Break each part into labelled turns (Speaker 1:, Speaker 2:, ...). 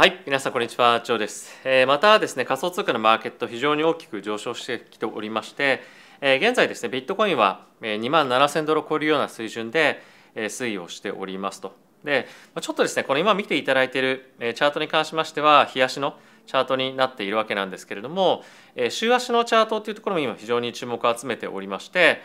Speaker 1: はい、皆さんこんにちは、ジョーです。えまたですね、仮想通貨のマーケット非常に大きく上昇してきておりまして、え現在ですね、ビットコインは2万7000ドルを超えるような水準で推移をしておりますと。で、ちょっとですね、この今見ていただいているチャートに関しましては、日足のチャートになっているわけなんですけれども、週足のチャートというところも今非常に注目を集めておりまして、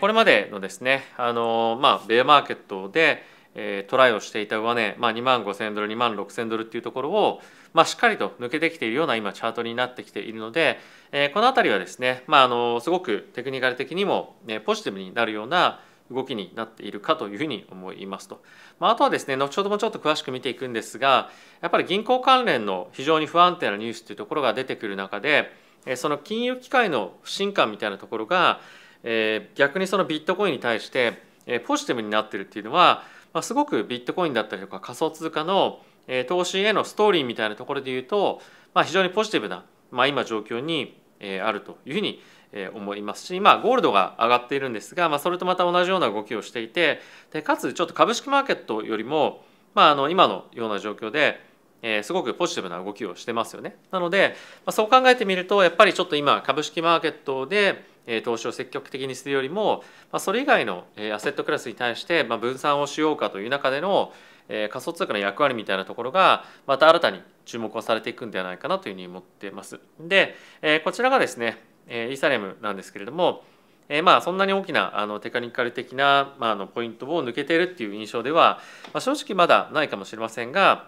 Speaker 1: これまでのですね、あのまあ、ベアマーケットで、えトライをしていた上値、まあ、2万5000ドル2万6000ドルっていうところを、まあ、しっかりと抜けてきているような今チャートになってきているので、えー、この辺りはですね、まあ、あのすごくテクニカル的にも、ね、ポジティブになるような動きになっているかというふうに思いますと、まあ、あとはですね後ほどもちょっと詳しく見ていくんですがやっぱり銀行関連の非常に不安定なニュースというところが出てくる中でその金融機関の不信感みたいなところが、えー、逆にそのビットコインに対してポジティブになってるっていうのはまあ、すごくビットコインだったりとか仮想通貨の投資へのストーリーみたいなところで言うと、まあ、非常にポジティブな、まあ、今状況にあるというふうに思いますし、まあ、ゴールドが上がっているんですが、まあ、それとまた同じような動きをしていてでかつちょっと株式マーケットよりも、まあ、あの今のような状況で、えすごくポジティブな動きをしてますよね。なので、まあ、そう考えてみるとやっぱりちょっと今株式マーケットで投資を積極的にするよりもそれ以外のアセットクラスに対して分散をしようかという中での仮想通貨の役割みたいなところがまた新たに注目をされていくんではないかなというふうに思ってます。でこちらがですねイーサレムなんですけれどもえまあそんなに大きなあのテクニカル的な、まあ、のポイントを抜けているっていう印象では、ま正直まだないかもしれませんが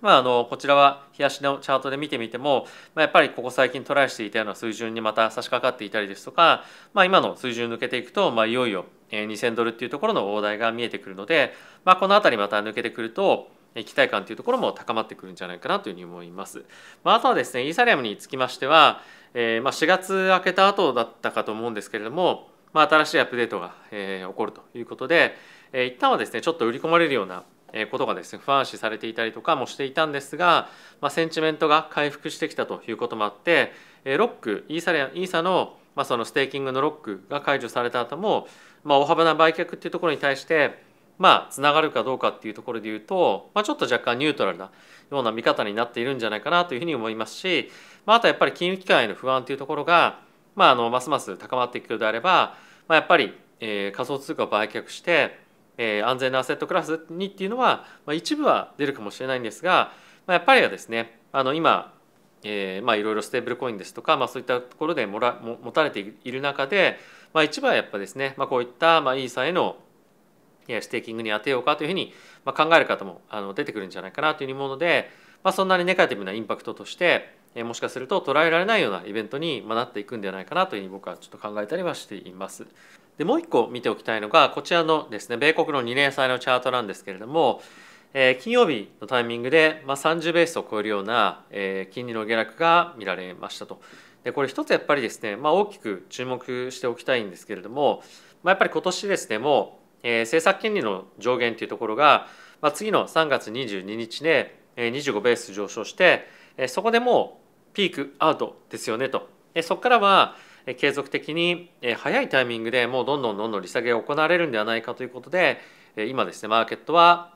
Speaker 1: まあ、あのこちらは冷やしのチャートで見てみても、まあ、やっぱりここ最近トライしていたような水準にまた差し掛かっていたりですとか、まあ、今の水準抜けていくと、まあ、いよいよ2000ドルっていうところの大台が見えてくるので、まあ、この辺りまた抜けてくると期待感というところも高まってくるんじゃないかなというふうに思います。まあ、あとはですねイーサリアムにつきましては、えー、まあ4月明けた後だったかと思うんですけれども、まあ、新しいアップデートが、えー、起こるということで、えー、一旦はですねちょっと売り込まれるようなことがですね不安視されていたりとかもしていたんですが、まあ、センチメントが回復してきたということもあってロックイーサリイーサの,、まあそのステーキングのロックが解除された後も、まあ、大幅な売却っていうところに対してまあつながるかどうかっていうところで言うと、まあ、ちょっと若干ニュートラルなような見方になっているんじゃないかなというふうに思いますし、まあ、あとやっぱり金融機関への不安というところが、まあ、あのますます高まっていくようであれば、まあ、やっぱり、え仮想通貨を売却してえー、安全なアセットクラスにっていうのは、まあ、一部は出るかもしれないんですが、まあ、やっぱりはですねあの今、えまあ、いろいろステーブルコインですとか、まあ、そういったところでもらも持たれている中で、まあ、一部はやっぱですね、まあ、こういった、まあ、イーサへのステーキングに当てようかというふうに、まあ、考える方もあの出てくるんじゃないかなというもので、まあ、そんなにネガティブなインパクトとして、えー、もしかすると捉えられないようなイベントになっていくんではないかなというふうに僕はちょっと考えたりはしています。でもう一個見ておきたいのがこちらのですね米国の2年債のチャートなんですけれども、えー、金曜日のタイミングで、まあ、30ベースを超えるような、えー、金利の下落が見られましたと。でこれ一つやっぱりですね、まあ、大きく注目しておきたいんですけれども、まあ、やっぱり今年ですねもう、えー、政策金利の上限というところが、まあ、次の3月22日で、えー、25ベース上昇して、えー、そこでもうピークアウトですよねと。えー、そこからは継続的に早いタイミングでもうどんどんどんどん利下げが行われるんではないかということで今ですねマーケットは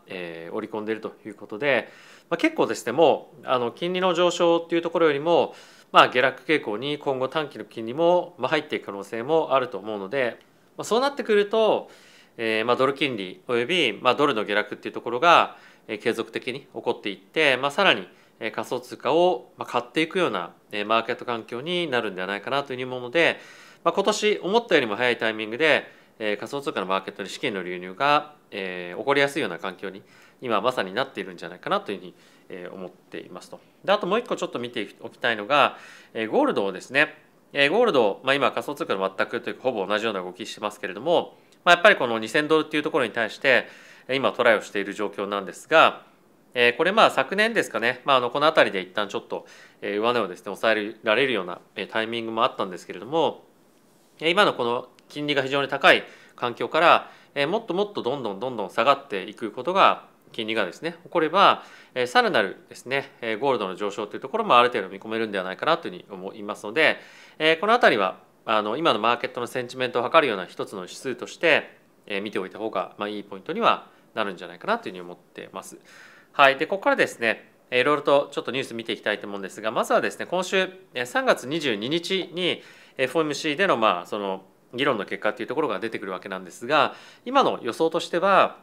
Speaker 1: 織り込んでいるということで、ま結構ですねもうあの金利の上昇というところよりもまあ下落傾向に今後短期の金利も入っていく可能性もあると思うので、まそうなってくると、えまあドル金利およびまあドルの下落っていうところが継続的に起こっていって、まあ、さらに仮想通貨を買っていくようなマーケット環境になるんではないかなというもので、まあ、今年思ったよりも早いタイミングで仮想通貨のマーケットに資金の流入が起こりやすいような環境に今まさになっているんじゃないかなというふうに思っていますと。であともう一個ちょっと見ておきたいのがゴールドをですねゴールド、まあ、今仮想通貨の全くというかほぼ同じような動きしてますけれども、まあ、やっぱりこの2000ドルっていうところに対して今トライをしている状況なんですがえー、これまあ昨年ですかね、まあ、あのこの辺りで一旦ちょっと、えー、上値をですね抑えられるような、えタイミングもあったんですけれども、え今のこの金利が非常に高い環境から、えー、もっともっとどんどんどんどん下がっていくことが金利がですね起これば、えー、さらなるですね、えー、ゴールドの上昇というところもある程度見込めるんではないかなというふうに思いますので、えー、この辺りはあの今のマーケットのセンチメントを測るような一つの指数として、えー、見ておいた方が、まあ、いいポイントにはなるんじゃないかなというふうに思ってます。はい、でここからですねいろいろとちょっとニュース見ていきたいと思うんですがまずはですね今週3月22日に FOMC でのまあその議論の結果というところが出てくるわけなんですが今の予想としては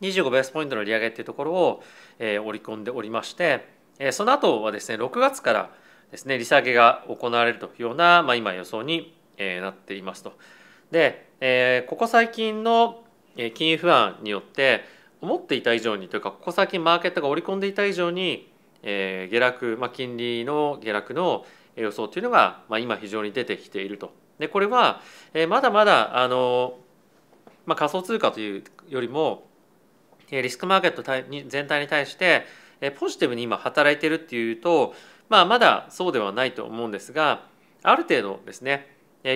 Speaker 1: 25ベースポイントの利上げというところを、え織り込んでおりまして、えその後はですね6月からですね利下げが行われるというような、まあ、今予想に、えなっていますと。で、えここ最近の金融不安によって思っていた以上にというかここ最近マーケットが織り込んでいた以上に、えー、下落、まあ、金利の下落の予想というのが、まあ、今非常に出てきていると。でこれは、えー、まだまだあの、まあ、仮想通貨というよりもリスクマーケット全体に対してポジティブに今働いてるっていうと、まあ、まだそうではないと思うんですがある程度ですね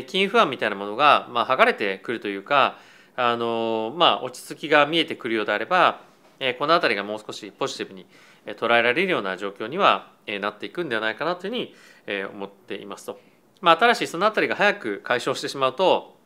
Speaker 1: 金融不安みたいなものが、まあ、剥がれてくるというかあのまあ、落ち着きが見えてくるようであれば、えこの辺りがもう少しポジティブに捉えられるような状況にはなっていくんではないかなというふうに思っていますと。まあ、ただしその辺りが早く解消してしまうと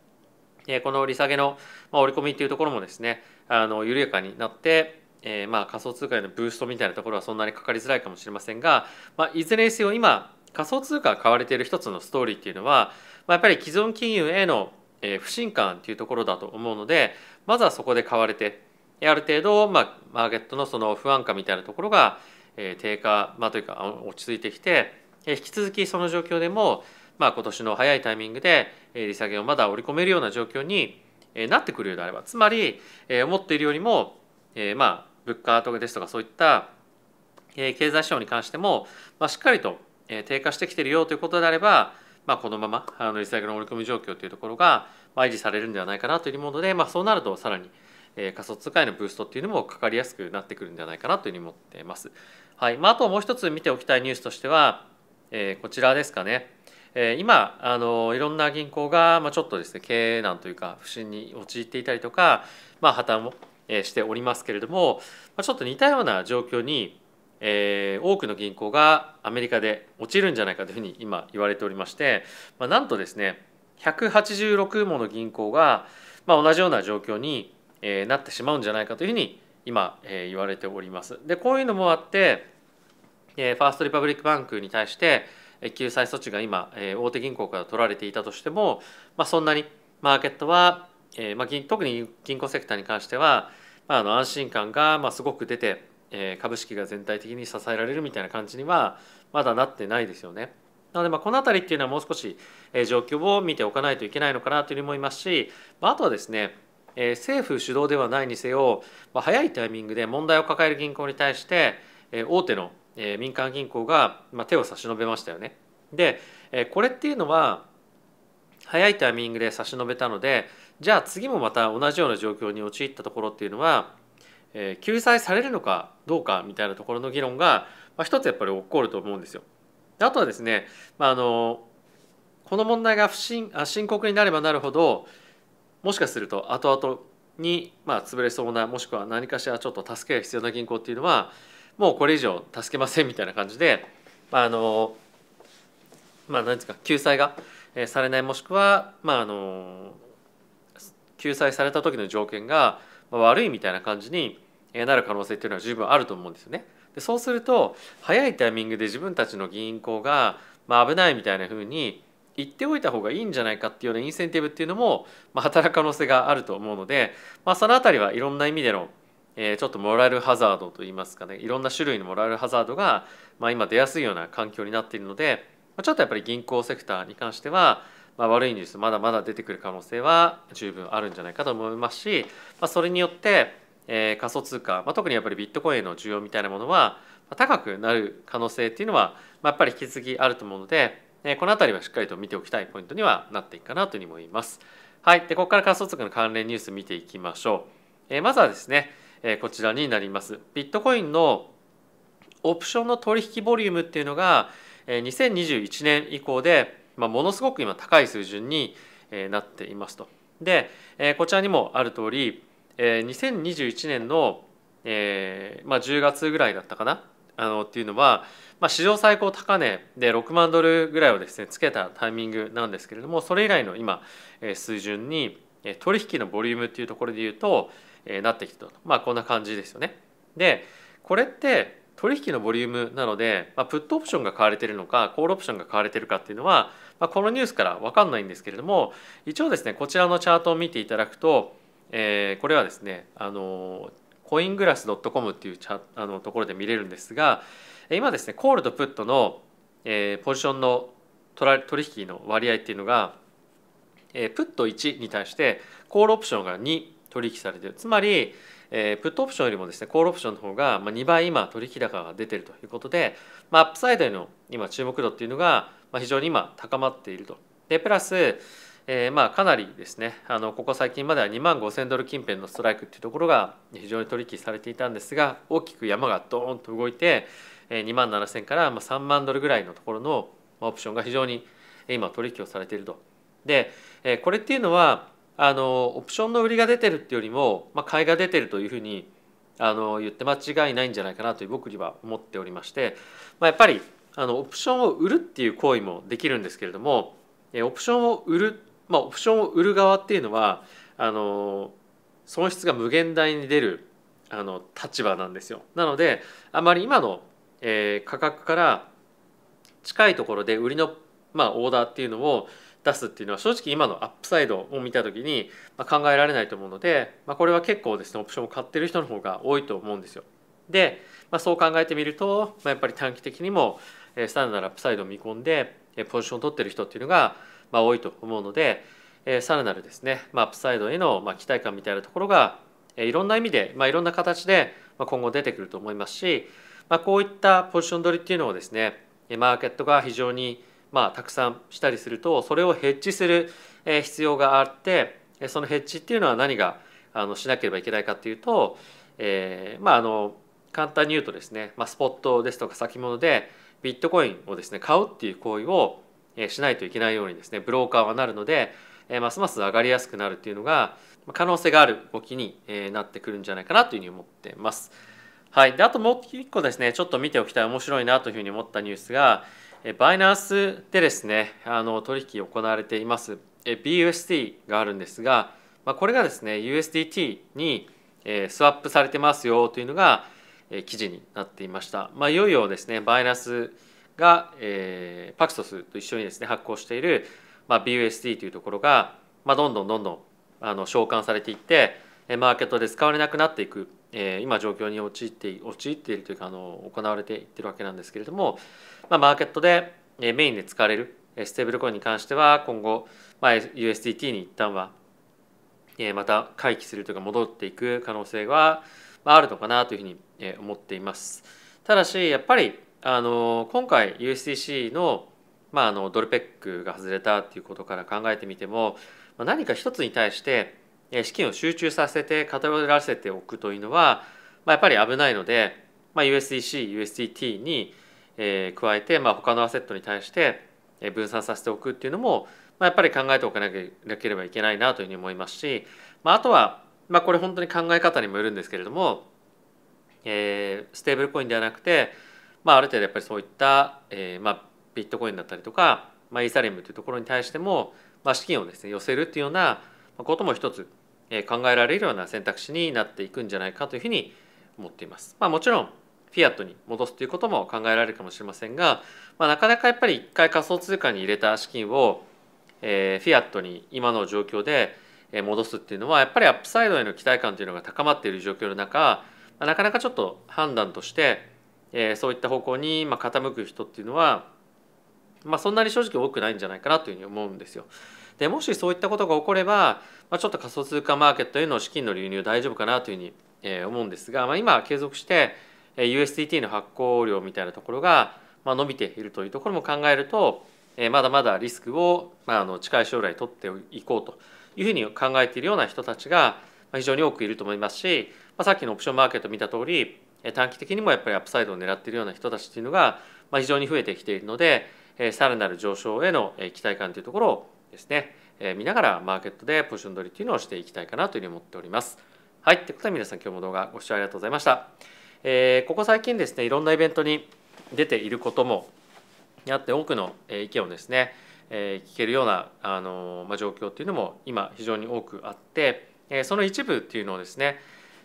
Speaker 1: この利下げの織り込みというところもですねあの緩やかになってえー、まあ仮想通貨へのブーストみたいなところはそんなにかかりづらいかもしれませんが、まあ、いずれにせよ今仮想通貨が買われている一つのストーリーっていうのは、まあ、やっぱり既存金融へのえー、不信感というところだと思うのでまずはそこで買われてある程度、まあ、マーケットのその不安感みたいなところが、えー、低下、まあ、というか落ち着いてきて、えー、引き続きその状況でも、まあ、今年の早いタイミングで、えー、利下げをまだ織り込めるような状況に、えー、なってくるようであればつまり、えー、思っているよりも、えー、まあ物価とかですとかそういった、えー、経済指標に関しても、まあ、しっかりと、えー、低下してきているよということであればまあ、このままあのリサイクルの折り込み状況というところが、まあ、維持されるんではないかなというもので、まあ、そうなるとさらに、えー、仮想通貨へのブーストっていうのもかかりやすくなってくるんではないかなというふうに思っています。はいまあ、あともう一つ見ておきたいニュースとしては、えー、こちらですかね。えー、今あのいろんな銀行が、まあ、ちょっとですね経営難というか不振に陥っていたりとか、まあ、破綻をしておりますけれども、まあ、ちょっと似たような状況にえー、多くの銀行がアメリカで落ちるんじゃないかというふうに今言われておりまして、まあ、なんとですね186もの銀行が、まあ、同じような状況に、えー、なってしまうんじゃないかというふうに今、えー、言われております。でこういうのもあって、えー、ファーストリパブリックバンクに対して救済措置が今、えー、大手銀行から取られていたとしても、まあ、そんなにマーケットは、えーまあ、特に銀行セクターに関しては、まあ、あの安心感が、まあ、すごく出てえ株式が全体的に支えられるみたいな感じにはまだなってないですよね。なのでまあこの辺りっていうのはもう少し、え状況を見ておかないといけないのかなというふうに思いますし、まあ、とはですね、え政府主導ではないにせよ、ま早いタイミングで問題を抱える銀行に対して、え大手の、え民間銀行が、ま手を差し伸べましたよね。で、えこれっていうのは早いタイミングで差し伸べたのでじゃあ次もまた同じような状況に陥ったところっていうのはえ救済されるのかどうかみたいなところの議論が、まあ、一つやっぱり起こると思うんですよ。あとはですね、まあ、あのこの問題が不深深刻になればなるほどもしかすると後々に、まあ、潰れそうなもしくは何かしらちょっと助けが必要な銀行っていうのはもうこれ以上助けませんみたいな感じで、まあ、あのまあ何ですか救済がされないもしくは、まあ、あの救済された時の条件が悪いみたいな感じになる可能性というのは十分あると思うんですよね。でそうすると早いタイミングで自分たちの銀行が、まあ、危ないみたいなふうに言っておいた方がいいんじゃないかっていうようなインセンティブっていうのも、まあ、働く可能性があると思うので、まあ、その辺りはいろんな意味での、えー、ちょっとモラルハザードといいますかねいろんな種類のモラルハザードが、まあ、今出やすいような環境になっているので、まあ、ちょっとやっぱり銀行セクターに関しては、まあ、悪いニュースまだまだ出てくる可能性は十分あるんじゃないかと思いますし、まあ、それによってえー、仮想通貨、まあ、特にやっぱりビットコインの需要みたいなものは高くなる可能性っていうのは、まあ、やっぱり引き続きあると思うので、えー、この辺りはしっかりと見ておきたいポイントにはなっていくかなというふうに思います。はい、でここから仮想通貨の関連ニュース見ていきましょう。えー、まずはですね、えー、こちらになります。ビットコインのオプションの取引ボリュームっていうのが、えー、2021年以降で、まあ、ものすごく今高い水準になっていますと。で、えー、こちらにもある通りえー、2021年の、えーまあ、10月ぐらいだったかなあのっていうのは、まあ、史上最高高値で6万ドルぐらいをですねつけたタイミングなんですけれどもそれ以来の今水準に取引のボリュームっていうところで言うとなってきたとまあこんな感じですよね。でこれって取引のボリュームなので、まあ、プットオプションが買われてるのかコールオプションが買われてるかっていうのは、まあ、このニュースから分かんないんですけれども一応ですねこちらのチャートを見ていただくとえー、これはですねあのコイングラス .com っていうチャあのところで見れるんですが今ですねコールとプットの、えー、ポジションの取引の割合っていうのが、えー、プット1に対してコールオプションが2取引されてるつまり、えー、プットオプションよりもですねコールオプションの方が、まあ、2倍今取引高が出てるということで、まあ、アップサイドへの今注目度っていうのが、まあ、非常に今高まっていると。でプラスえー、まあかなりですねあのここ最近までは2万5,000ドル近辺のストライクっていうところが非常に取引されていたんですが大きく山がドーンと動いて2万7,000から3万ドルぐらいのところのオプションが非常に今取引をされていると。でこれっていうのはあのオプションの売りが出てるっていうよりも、まあ、買いが出てるというふうにあの言って間違いないんじゃないかなという僕には思っておりまして、まあ、やっぱりあのオプションを売るっていう行為もできるんですけれどもオプションを売るまあ、オプションを売る側っていうのはあの損失が無限大に出るあの立場なんですよ。なのであまり今の、えー、価格から近いところで売りの、まあ、オーダーっていうのを出すっていうのは正直今のアップサイドを見た時に、まあ、考えられないと思うので、まあ、これは結構ですねオプションを買ってる人の方が多いと思うんですよ。で、まあ、そう考えてみると、まあ、やっぱり短期的にもスタンダードアップサイドを見込んでポジションを取ってる人っていうのがまあ、多いと思うので、えー、さらなるですね、まあ、アップサイドへの、まあ、期待感みたいなところが、えー、いろんな意味で、まあ、いろんな形で、まあ、今後出てくると思いますし、まあ、こういったポジション取りっていうのをですねマーケットが非常に、まあ、たくさんしたりするとそれをヘッジする必要があってそのヘッジっていうのは何があのしなければいけないかっていうと、えー、まああの簡単に言うとですね、まあ、スポットですとか先物でビットコインをですね買うっていう行為をしないといけないようにですねブローカーはなるのでますます上がりやすくなるというのが可能性がある動きになってくるんじゃないかなというふうに思ってます。はい、であともう一個ですねちょっと見ておきたい面白いなというふうに思ったニュースがバイナンスでですねあの取引行われています BUSD があるんですが、まあ、これがですね USDT にスワップされてますよというのが記事になっていました。まあ、いよいよですねバイナンスが、えー、パクソスと一緒にですね発行している、まあ、BUSD というところが、まあ、どんどんどんどんあの償還されていってマーケットで使われなくなっていく、えー、今状況に陥って陥っているというかあの行われていってるわけなんですけれども、まあ、マーケットでメインで使われるステーブルコインに関しては今後、まあ、USDT に一旦はまた回帰するというか戻っていく可能性はあるのかなというふうに思っています。ただしやっぱりあの今回 USDC の,、まああのドルペックが外れたっていうことから考えてみても何か一つに対して資金を集中させて偏らせておくというのは、まあ、やっぱり危ないので、まあ、USDC、USDT に、え加えて、まあ、他のアセットに対して分散させておくっていうのも、まあ、やっぱり考えておかなければいけないなというふうに思いますし、まあ、あとは、まあ、これ本当に考え方にもよるんですけれども、えー、ステーブルコインではなくてまあ、ある程度やっぱりそういった、えーまあ、ビットコインだったりとか、まあ、イーサリアムというところに対しても、まあ、資金をですね寄せるっていうようなことも一つ、え考えられるような選択肢になっていくんじゃないかというふうに思っています。まあ、もちろんフィアットに戻すということも考えられるかもしれませんが、まあ、なかなかやっぱり一回仮想通貨に入れた資金を、えー、フィアットに今の状況で戻すっていうのはやっぱりアップサイドへの期待感というのが高まっている状況の中、まあ、なかなかちょっと判断としてえー、そういった方向にまあ傾く人っていうのは、まあ、そんなに正直多くないんじゃないかなというふうに思うんですよ。でもしそういったことが起これば、まあ、ちょっと仮想通貨マーケットへの資金の流入大丈夫かなというふうに、え思うんですが、まあ、今継続して USDT の発行量みたいなところが、まあ、伸びているというところも考えると、えまだまだリスクを、まあ、あの近い将来取っていこうというふうに考えているような人たちが非常に多くいると思いますし、まあ、さっきのオプションマーケット見た通り短期的にもやっぱりアップサイドを狙っているような人たちというのが非常に増えてきているのでさらなる上昇への期待感というところをですね見ながらマーケットでポジション取りというのをしていきたいかなというふうに思っております。はい、ということで皆さん今日も動画ご視聴ありがとうございました。えー、ここ最近ですねいろんなイベントに出ていることもあって多くの意見をですね聞けるようなあの、まあ、状況というのも今非常に多くあってその一部っていうのをですね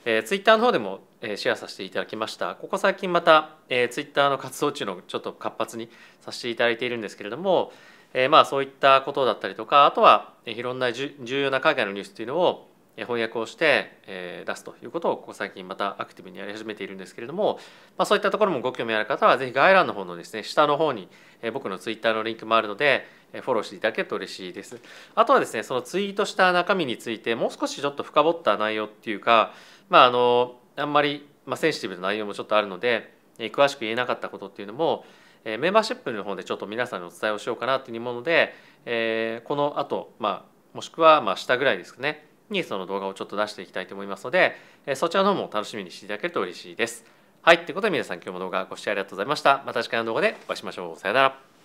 Speaker 1: えー、ツイッターの方でも、えー、シェアさせていただきましたここ最近また、えー、ツイッターの活動中のちょっと活発にさせていただいているんですけれども、えー、まあそういったことだったりとかあとは、えー、いろんな重要な海外のニュースというのを翻訳をして、え出すということをここ最近またアクティブにやり始めているんですけれども、まあ、そういったところもご興味ある方はぜひ概要欄の方のですね下の方に、え僕のツイッターのリンクもあるのでフォローしていただけると嬉しいです。あとはですねそのツイートした中身についてもう少しちょっと深掘った内容っていうかまああのあんまり、まあ、センシティブな内容もちょっとあるので詳しく言えなかったことっていうのもメンバーシップの方でちょっと皆さんにお伝えをしようかなというもので、えー、この後、まあ、もしくはまあ下ぐらいですかねにその動画をちょっと出していきたいと思いますので、えそちらの方も楽しみにしていただけると嬉しいです。はい、ということで皆さん今日も動画ご視聴ありがとうございました。また次回の動画でお会いしましょう。さようなら。